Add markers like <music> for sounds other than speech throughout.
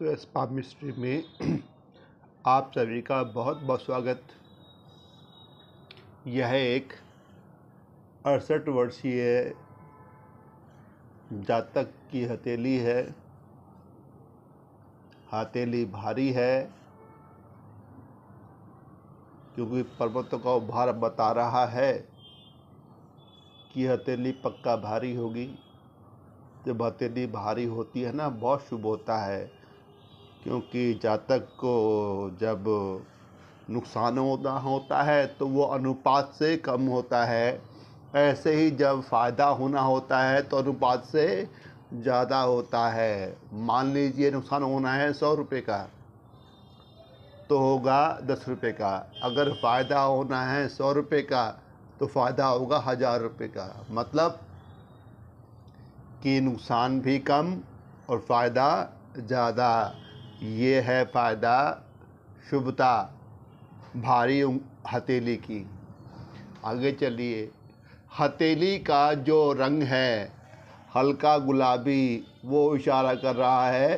तो S mystery में <clears throat> आप सभी का बहुत बहुत स्वागत यह एक अड़सठ वर्षीय जातक की हथेली है हथेली भारी है क्योंकि पर्वतों का उभार बता रहा है कि हथेली पक्का भारी होगी जब हथेली भारी होती है ना बहुत शुभ होता है क्योंकि जातक को जब नुकसान होता होता है तो वो अनुपात से कम होता है ऐसे ही जब फ़ायदा होना होता है तो अनुपात से ज़्यादा होता है मान लीजिए नुकसान होना है सौ रुपये का तो होगा दस रुपये का अगर फ़ायदा होना है सौ रुपये का तो फ़ायदा होगा हज़ार रुपये का मतलब कि नुकसान भी कम और फ़ायदा ज़्यादा ये है फ़ायदा शुभता भारी हथेली की आगे चलिए हथेली का जो रंग है हल्का गुलाबी वो इशारा कर रहा है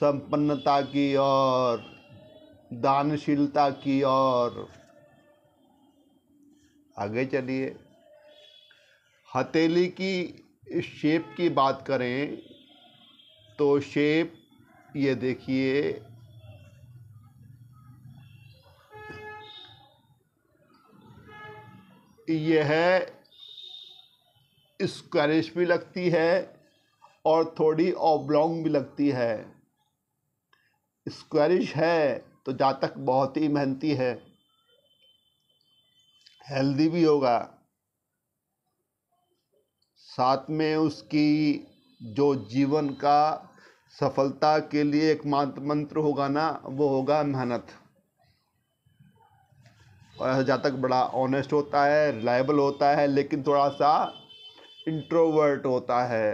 संपन्नता की और दानशीलता की और आगे चलिए हथेली की शेप की बात करें तो शेप ये देखिए यह स्क्वारिश भी लगती है और थोड़ी ओब्लॉन्ग भी लगती है स्क्वेरिश है तो जातक बहुत ही मेहनती है हेल्दी भी होगा साथ में उसकी जो जीवन का सफलता के लिए एक मंत्र होगा ना वो होगा मेहनत और जातक बड़ा ऑनेस्ट होता है रिलायबल होता है लेकिन थोड़ा सा इंट्रोवर्ट होता है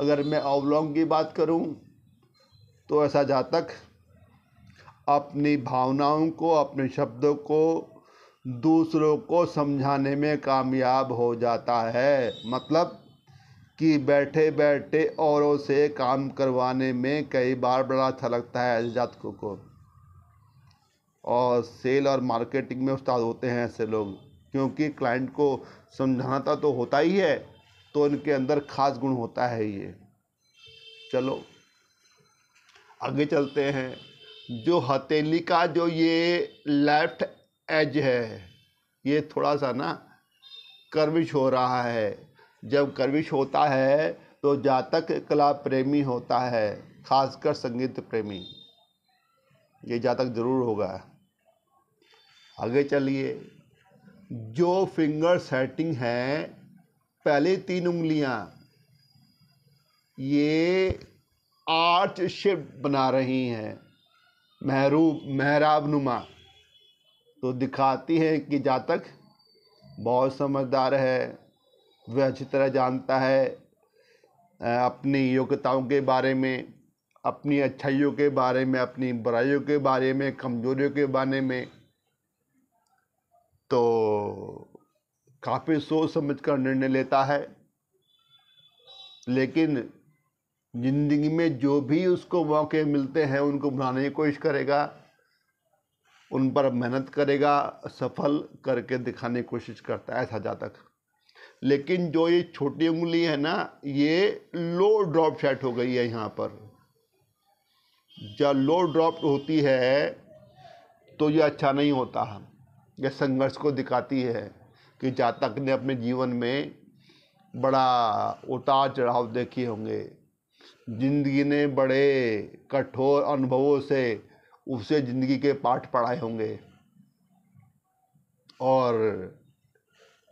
अगर मैं अवलोंग की बात करूं तो ऐसा जातक अपनी भावनाओं को अपने शब्दों को दूसरों को समझाने में कामयाब हो जाता है मतलब कि बैठे बैठे औरों से काम करवाने में कई बार बड़ा अच्छा लगता है जातकों को और सेल और मार्केटिंग में उस्ताद होते हैं ऐसे लोग क्योंकि क्लाइंट को समझाना तो होता ही है तो इनके अंदर ख़ास गुण होता है ये चलो आगे चलते हैं जो हथेली का जो ये लेफ्ट एज है ये थोड़ा सा ना कर्विश हो रहा है जब गर्विश होता है तो जातक कला प्रेमी होता है खासकर संगीत प्रेमी ये जातक ज़रूर होगा आगे चलिए जो फिंगर सेटिंग है पहले तीन उंगलियां ये आर्च शेप बना रही हैं महरूब महराब नुमा तो दिखाती है कि जातक बहुत समझदार है वह अच्छी तरह जानता है अपनी योग्यताओं के बारे में अपनी अच्छाइयों के बारे में अपनी बुराइयों के बारे में कमज़ोरियों के बारे में तो काफ़ी सोच समझ कर निर्णय लेता है लेकिन ज़िंदगी में जो भी उसको मौके मिलते हैं उनको बनाने की कोशिश करेगा उन पर मेहनत करेगा सफल करके दिखाने की कोशिश करता है ऐसा जातक लेकिन जो ये छोटी उंगली है ना ये लो ड्रॉप सेट हो गई है यहाँ पर जब लो ड्रॉप होती है तो ये अच्छा नहीं होता है यह संघर्ष को दिखाती है कि जातक ने अपने जीवन में बड़ा उतार चढ़ाव देखे होंगे जिंदगी ने बड़े कठोर अनुभवों से उसे ज़िंदगी के पाठ पढ़ाए होंगे और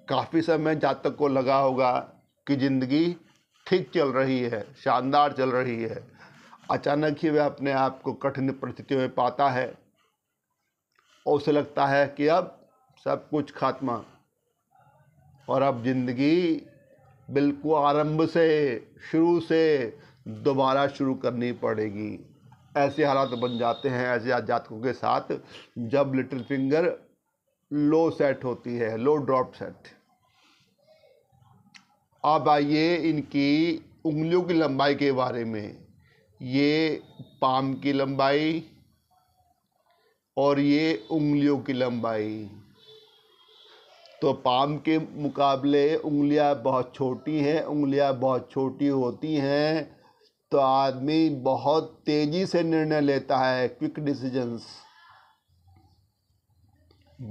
काफ़ी समय जातक को लगा होगा कि ज़िंदगी ठीक चल रही है शानदार चल रही है अचानक ही वह अपने आप को कठिन परिस्थितियों में पाता है और उसे लगता है कि अब सब कुछ खात्मा और अब ज़िंदगी बिल्कुल आरंभ से शुरू से दोबारा शुरू करनी पड़ेगी ऐसे हालात बन जाते हैं ऐसे जातकों के साथ जब लिटिल फिंगर लो सेट होती है लो ड्रॉप सेट अब आइए इनकी उंगलियों की लंबाई के बारे में ये पाम की लंबाई और ये उंगलियों की लंबाई तो पाम के मुकाबले उंगलियां बहुत छोटी हैं उंगलियां बहुत छोटी होती हैं तो आदमी बहुत तेज़ी से निर्णय लेता है क्विक डिसीजंस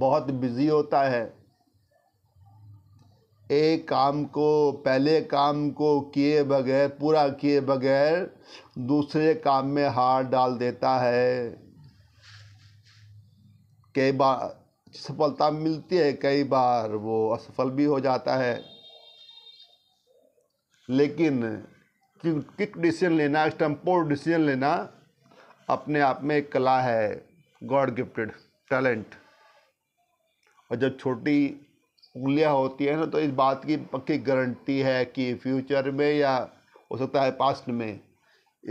बहुत बिज़ी होता है एक काम को पहले काम को किए बगैर पूरा किए बगैर दूसरे काम में हार डाल देता है कई बार सफलता मिलती है कई बार वो असफल भी हो जाता है लेकिन किक डिसीजन लेना एक्सटम्पोर डिसीजन लेना अपने आप में एक कला है गॉड गिफ्टेड टैलेंट और जब छोटी उंगलियां होती हैं ना तो इस बात की पक्की गारंटी है कि फ्यूचर में या हो सकता है पास्ट में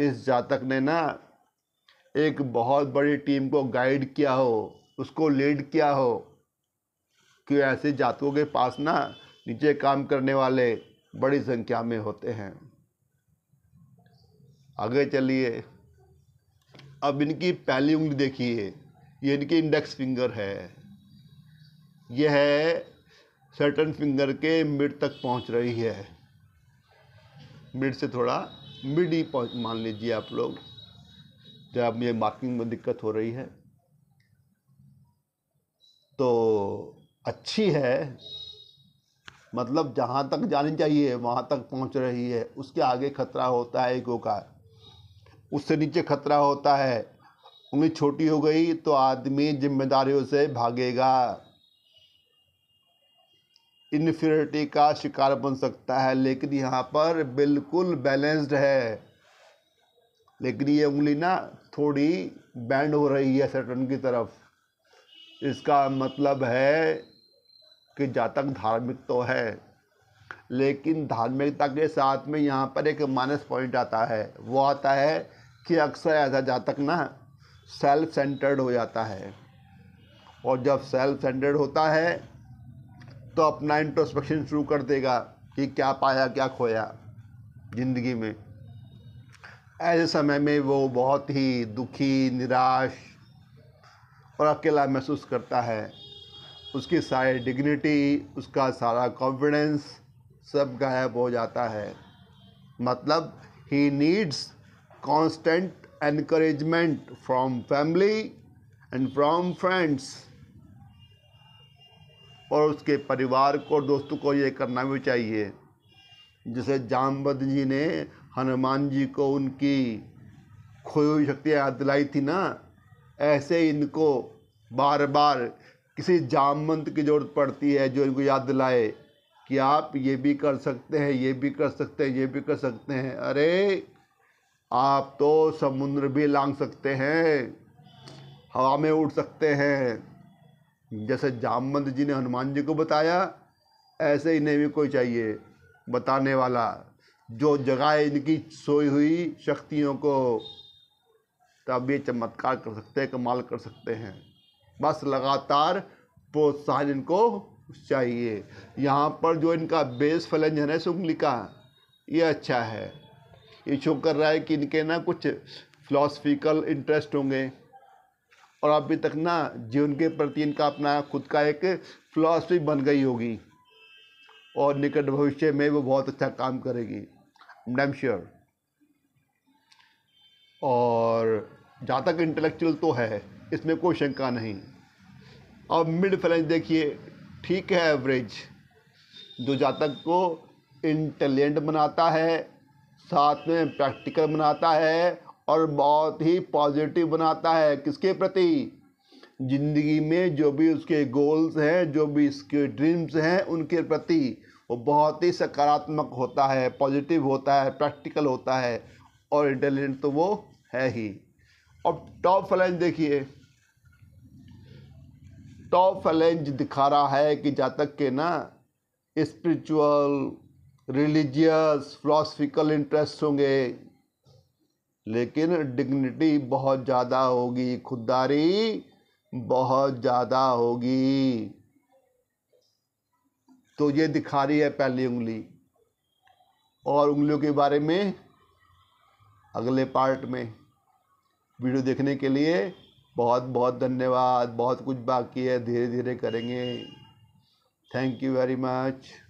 इस जातक ने ना एक बहुत बड़ी टीम को गाइड किया हो उसको लीड किया हो कि ऐसे जातकों के पास ना नीचे काम करने वाले बड़ी संख्या में होते हैं आगे चलिए अब इनकी पहली उंगली देखिए ये इनकी इंडेक्स फिंगर है यह है सर्टन फिंगर के मिड तक पहुंच रही है मिड से थोड़ा मिड ही मान लीजिए आप लोग जब ये मार्किंग में दिक्कत हो रही है तो अच्छी है मतलब जहाँ तक जानी चाहिए वहाँ तक पहुँच रही है उसके आगे खतरा होता है ईगो का उससे नीचे खतरा होता है उंगली छोटी हो गई तो आदमी जिम्मेदारियों से भागेगा इन्फियरिटी का शिकार बन सकता है लेकिन यहाँ पर बिल्कुल बैलेंस्ड है लेकिन ये उंगली ना थोड़ी बैंड हो रही है सेटन की तरफ इसका मतलब है कि जातक धार्मिक तो है लेकिन धार्मिकता के साथ में यहाँ पर एक माइनस पॉइंट आता है वो आता है कि अक्सर ऐसा जातक ना सेल्फ सेंटर्ड हो जाता है और जब सेल्फ सेंटर्ड होता है तो अपना इंट्रोस्पेक्शन शुरू कर देगा कि क्या पाया क्या खोया ज़िंदगी में ऐसे समय में वो बहुत ही दुखी निराश और अकेला महसूस करता है उसकी सारी डिग्निटी उसका सारा कॉन्फिडेंस सब गायब हो जाता है मतलब ही needs constant encouragement from family and from friends और उसके परिवार को दोस्तों को ये करना भी चाहिए जैसे जामवंत जी ने हनुमान जी को उनकी खोई हुई शक्ति याद दिलाई थी ना ऐसे इनको बार बार किसी जामवंत की ज़रूरत पड़ती है जो इनको याद दिलाए कि आप ये भी कर सकते हैं ये भी कर सकते हैं ये भी कर सकते हैं अरे आप तो समुद्र भी लांग सकते हैं हवा में उड़ सकते हैं जैसे जामवंत जी ने हनुमान जी को बताया ऐसे इन्हें भी कोई चाहिए बताने वाला जो जगह इनकी सोई हुई शक्तियों को तब ये चमत्कार कर सकते हैं कमाल कर सकते हैं बस लगातार प्रोत्साहन इनको चाहिए यहाँ पर जो इनका बेस फलंज है ना सुंगली का ये अच्छा है ये शो कर रहा है कि इनके ना कुछ फिलोसफिकल इंटरेस्ट होंगे और अभी तक ना जीवन के प्रति इनका अपना खुद का एक फिलॉसफी बन गई होगी और निकट भविष्य में वो बहुत अच्छा काम करेगी आई श्योर और जहाँ तक इंटेलेक्चुअल तो है इसमें कोई शंका नहीं अब मिड फ्लेंस देखिए ठीक है एवरेज जो जातक को इंटेलिजेंट बनाता है साथ में प्रैक्टिकल बनाता है और बहुत ही पॉजिटिव बनाता है किसके प्रति जिंदगी में जो भी उसके गोल्स हैं जो भी उसके ड्रीम्स हैं उनके प्रति वो बहुत ही सकारात्मक होता है पॉजिटिव होता है प्रैक्टिकल होता है और इंटेलिजेंट तो वो है ही और टॉप फलेंज देखिए टॉप फलेंज दिखा रहा है कि जातक के ना स्पिरिचुअल रिलीजियस फिलोसफिकल इंटरेस्ट होंगे लेकिन डिग्निटी बहुत ज़्यादा होगी खुददारी बहुत ज़्यादा होगी तो ये दिखा रही है पहली उंगली और उंगलियों के बारे में अगले पार्ट में वीडियो देखने के लिए बहुत बहुत धन्यवाद बहुत कुछ बाकी है धीरे धीरे करेंगे थैंक यू वेरी मच